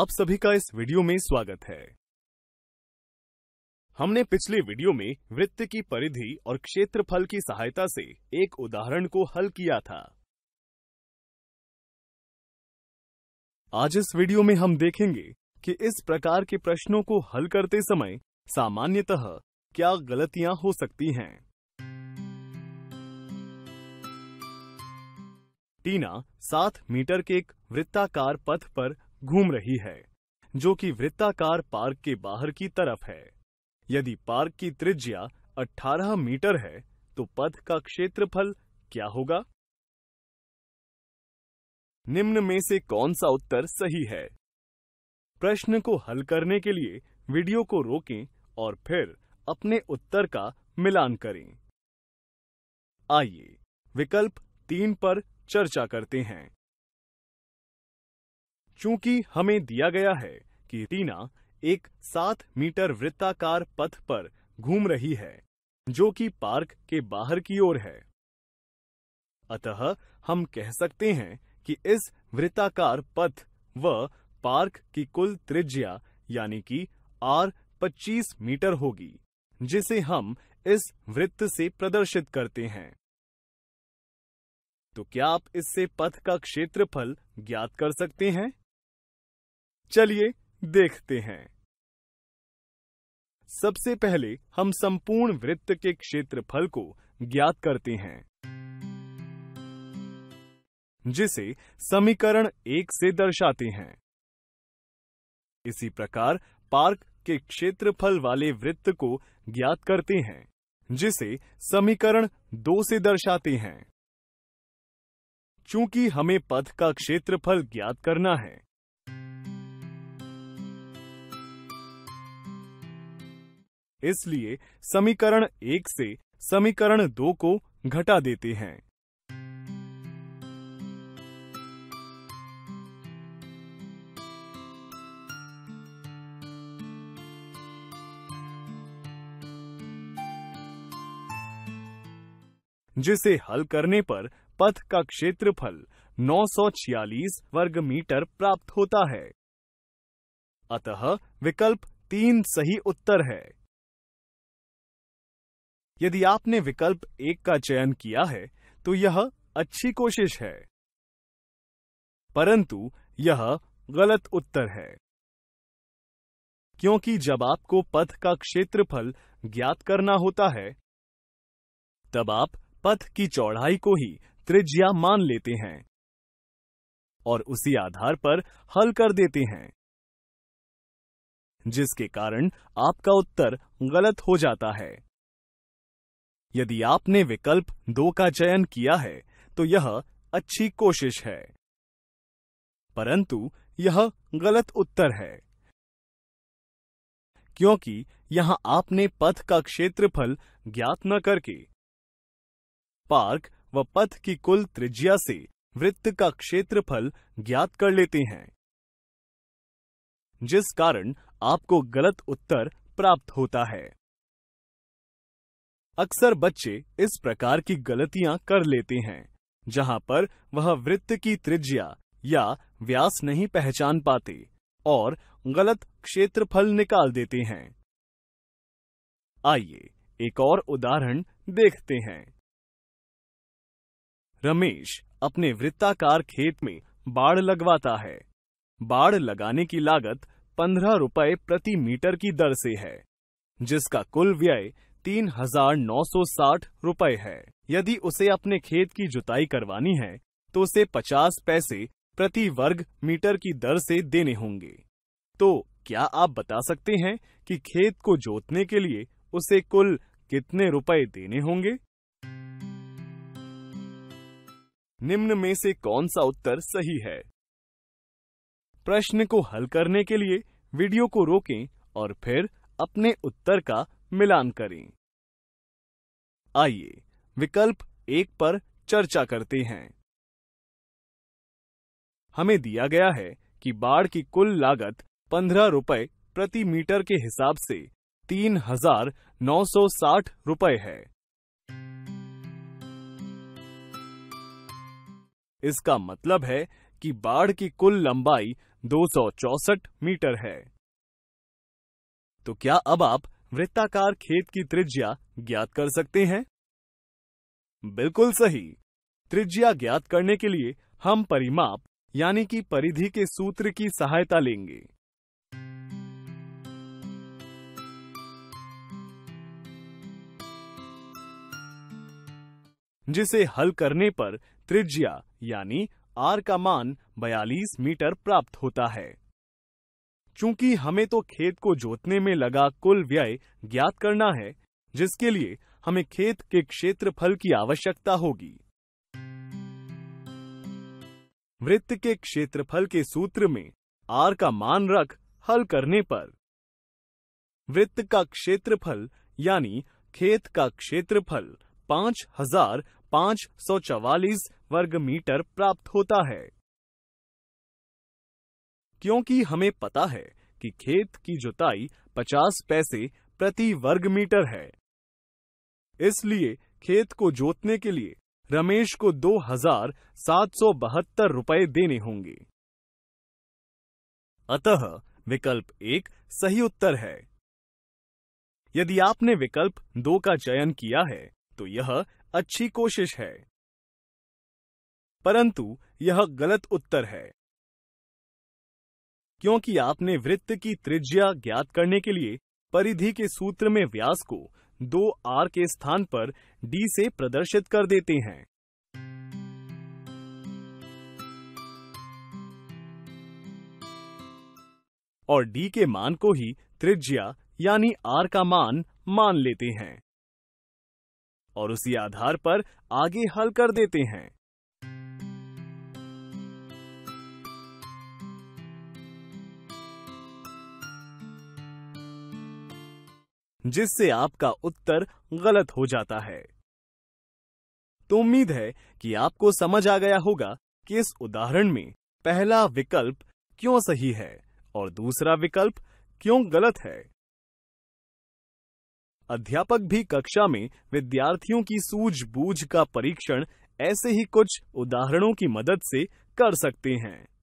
आप सभी का इस वीडियो में स्वागत है हमने पिछले वीडियो में वृत्त की परिधि और क्षेत्रफल की सहायता से एक उदाहरण को हल किया था आज इस वीडियो में हम देखेंगे कि इस प्रकार के प्रश्नों को हल करते समय सामान्यतः क्या गलतियां हो सकती हैं टीना सात मीटर के एक वृत्ताकार पथ पर घूम रही है जो कि वृत्ताकार पार्क के बाहर की तरफ है यदि पार्क की त्रिज्या 18 मीटर है तो पथ का क्षेत्रफल क्या होगा निम्न में से कौन सा उत्तर सही है प्रश्न को हल करने के लिए वीडियो को रोकें और फिर अपने उत्तर का मिलान करें आइए विकल्प तीन पर चर्चा करते हैं चूंकि हमें दिया गया है कि टीना एक सात मीटर वृत्ताकार पथ पर घूम रही है जो कि पार्क के बाहर की ओर है अतः हम कह सकते हैं कि इस वृत्ताकार पथ व पार्क की कुल त्रिज्या यानी कि आर 25 मीटर होगी जिसे हम इस वृत्त से प्रदर्शित करते हैं तो क्या आप इससे पथ का क्षेत्रफल ज्ञात कर सकते हैं चलिए देखते हैं सबसे पहले हम संपूर्ण वृत्त के क्षेत्रफल को ज्ञात करते हैं जिसे समीकरण एक से दर्शाते हैं इसी प्रकार पार्क के क्षेत्रफल वाले वृत्त को ज्ञात करते हैं जिसे समीकरण दो से दर्शाते हैं चूंकि हमें पथ का क्षेत्रफल ज्ञात करना है इसलिए समीकरण एक से समीकरण दो को घटा देते हैं जिसे हल करने पर पथ का क्षेत्रफल 946 वर्ग मीटर प्राप्त होता है अतः विकल्प तीन सही उत्तर है यदि आपने विकल्प एक का चयन किया है तो यह अच्छी कोशिश है परंतु यह गलत उत्तर है क्योंकि जब आपको पथ का क्षेत्रफल ज्ञात करना होता है तब आप पथ की चौड़ाई को ही त्रिज्या मान लेते हैं और उसी आधार पर हल कर देते हैं जिसके कारण आपका उत्तर गलत हो जाता है यदि आपने विकल्प दो का चयन किया है तो यह अच्छी कोशिश है परंतु यह गलत उत्तर है क्योंकि यहां आपने पथ का क्षेत्रफल ज्ञात न करके पार्क व पथ की कुल त्रिज्या से वृत्त का क्षेत्रफल ज्ञात कर लेते हैं जिस कारण आपको गलत उत्तर प्राप्त होता है अक्सर बच्चे इस प्रकार की गलतियां कर लेते हैं जहां पर वह वृत्त की त्रिज्या या व्यास नहीं पहचान पाते और गलत क्षेत्रफल निकाल देते हैं आइए एक और उदाहरण देखते हैं रमेश अपने वृत्ताकार खेत में बाड़ लगवाता है बाड़ लगाने की लागत पंद्रह रुपए प्रति मीटर की दर से है जिसका कुल व्यय तीन हजार नौ सौ साठ रूपए है यदि उसे अपने खेत की जुताई करवानी है तो उसे पचास पैसे प्रति वर्ग मीटर की दर से देने होंगे तो क्या आप बता सकते हैं कि खेत को जोतने के लिए उसे कुल कितने रुपए देने होंगे निम्न में से कौन सा उत्तर सही है प्रश्न को हल करने के लिए वीडियो को रोकें और फिर अपने उत्तर का मिलान करें आइए विकल्प एक पर चर्चा करते हैं हमें दिया गया है कि बाढ़ की कुल लागत पंद्रह रुपए प्रति मीटर के हिसाब से तीन हजार नौ सौ साठ रुपए है इसका मतलब है कि बाढ़ की कुल लंबाई दो सौ चौसठ मीटर है तो क्या अब आप वृत्ताकार खेत की त्रिज्या ज्ञात कर सकते हैं बिल्कुल सही त्रिज्या ज्ञात करने के लिए हम परिमाप यानी कि परिधि के सूत्र की सहायता लेंगे जिसे हल करने पर त्रिज्या यानी आर का मान 42 मीटर प्राप्त होता है क्योंकि हमें तो खेत को जोतने में लगा कुल व्यय ज्ञात करना है जिसके लिए हमें खेत के क्षेत्रफल की आवश्यकता होगी वृत्त के क्षेत्रफल के सूत्र में आर का मान रख हल करने पर वृत्त का क्षेत्रफल यानी खेत का क्षेत्रफल पांच हजार पांच सौ चवालीस वर्ग मीटर प्राप्त होता है क्योंकि हमें पता है कि खेत की जुताई 50 पैसे प्रति वर्ग मीटर है इसलिए खेत को जोतने के लिए रमेश को दो हजार सात सौ बहत्तर रुपए देने होंगे अतः विकल्प एक सही उत्तर है यदि आपने विकल्प दो का चयन किया है तो यह अच्छी कोशिश है परंतु यह गलत उत्तर है क्योंकि आपने वृत्त की त्रिज्या ज्ञात करने के लिए परिधि के सूत्र में व्यास को दो आर के स्थान पर डी से प्रदर्शित कर देते हैं और डी के मान को ही त्रिज्या यानी आर का मान मान लेते हैं और उसी आधार पर आगे हल कर देते हैं जिससे आपका उत्तर गलत हो जाता है तो उम्मीद है कि आपको समझ आ गया होगा कि इस उदाहरण में पहला विकल्प क्यों सही है और दूसरा विकल्प क्यों गलत है अध्यापक भी कक्षा में विद्यार्थियों की सूझबूझ का परीक्षण ऐसे ही कुछ उदाहरणों की मदद से कर सकते हैं